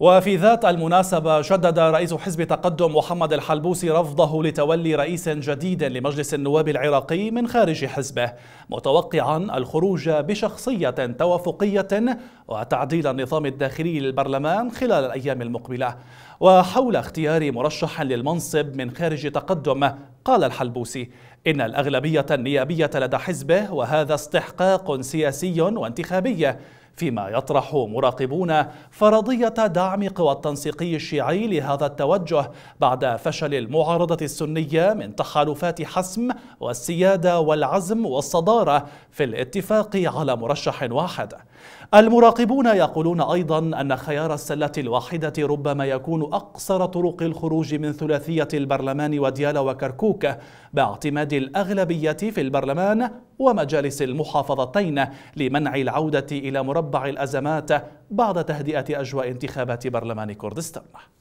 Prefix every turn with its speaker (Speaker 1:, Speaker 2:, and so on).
Speaker 1: وفي ذات المناسبة شدد رئيس حزب تقدم محمد الحلبوسي رفضه لتولي رئيس جديد لمجلس النواب العراقي من خارج حزبه متوقعا الخروج بشخصية توافقية وتعديل النظام الداخلي للبرلمان خلال الأيام المقبلة وحول اختيار مرشح للمنصب من خارج تقدم قال الحلبوسي إن الأغلبية النيابية لدى حزبه وهذا استحقاق سياسي وانتخابي فيما يطرح مراقبون فرضية دعم قوى التنسيقي الشيعي لهذا التوجه بعد فشل المعارضة السنية من تحالفات حسم والسيادة والعزم والصدارة في الاتفاق على مرشح واحد المراقبون يقولون أيضا أن خيار السلة الواحدة ربما يكون أقصر طرق الخروج من ثلاثية البرلمان وديالا وكركوك باعتماد الأغلبية في البرلمان ومجالس المحافظتين لمنع العودة إلى مربع الأزمات بعد تهدئة أجواء انتخابات برلمان كردستان